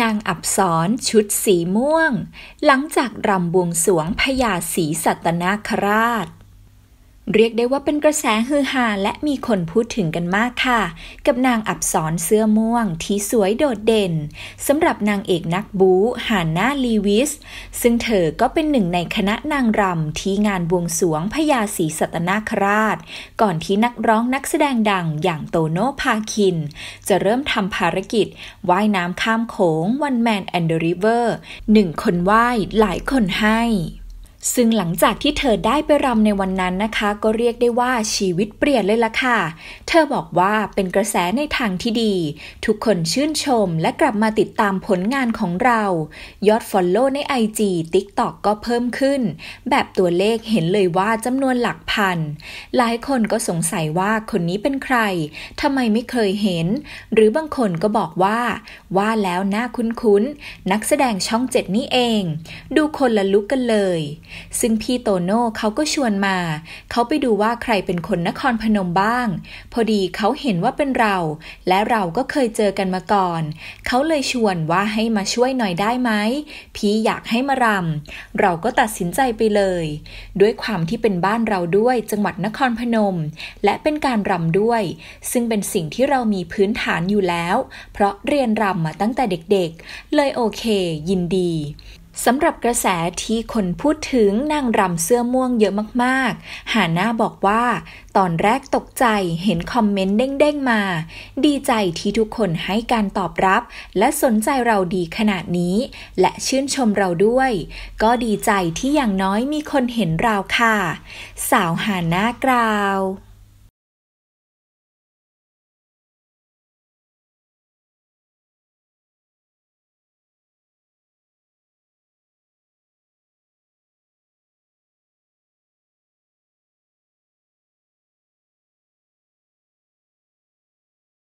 นางอับสรชุดสีม่วง หลังจากรำบวงสวงพญาสีสัตนาคราชเรียกได้ว่าเป็นกระแสฮือฮาและมีคนพูดถึงกันมากค่ะ กับนางอับสนเสื้อม่วง ที่สวยโดดเด่นสำหรับนางเอกนักบู๊ฮาน่าลีวิส ซึ่งเธอก็เป็นหนึ่งในคณะนางรำที่งานบวงสวงพญาศรีสัตนาคราช ก่อนที่นักร้องนักแสดงดังอย่างโตโนพาคิน จะเริ่มทำภารกิจว่ายน้ำข้ามโขงวันแมนแอนด์เดอะริเวอร์หนึ่งคนว่ายหลายคนให้ซึ่งหลังจากที่เธอได้ไปรำในวันนั้นนะคะ ก็เรียกได้ว่าชีวิตเปลี่ยนเลยล่ะค่ะ เธอบอกว่าเป็นกระแสในทางที่ดี ทุกคนชื่นชมและกลับมาติดตามผลงานของเรายอดฟอลโล่ใน IG t ิ๊ t ต k ก็เพิ่มขึ้น แบบตัวเลขเห็นเลยว่าจำนวนหลักพัน หลายคนก็สงสัยว่าคนนี้เป็นใครทำไมไม่เคยเห็น หรือบางคนก็บอกว่า ว่าแล้วน่าคุ้นๆนักแสดงช่องเจ็ดนี่เอง ดูคนละลุกกันเลยซึ่งพี่โตโน่เขาก็ชวนมาเขาไปดูว่าใครเป็นคนนครพนมบ้าง พอดีเขาเห็นว่าเป็นเรา และเราก็เคยเจอกันมาก่อน เขาเลยชวนว่าให้มาช่วยหน่อยได้ไหมพี่อยากให้มารำ เราก็ตัดสินใจไปเลย ด้วยความที่เป็นบ้านเราด้วยจังหวัดนครพนม และเป็นการรำด้วย ซึ่งเป็นสิ่งที่เรามีพื้นฐานอยู่แล้ว เพราะเรียนรำมาตั้งแต่เด็กๆ เลยโอเค ยินดีสำหรับกระแสที่คนพูดถึงนางรำเสื้อม่วงเยอะมากๆ หาน่าบอกว่า ตอนแรกตกใจเห็นคอมเมนต์เด้งๆมา ดีใจที่ทุกคนให้การตอบรับ และสนใจเราดีขนาดนี้ และชื่นชมเราด้วย ก็ดีใจที่อย่างน้อยมีคนเห็นเราค่ะ สาวหาน่ากล่าว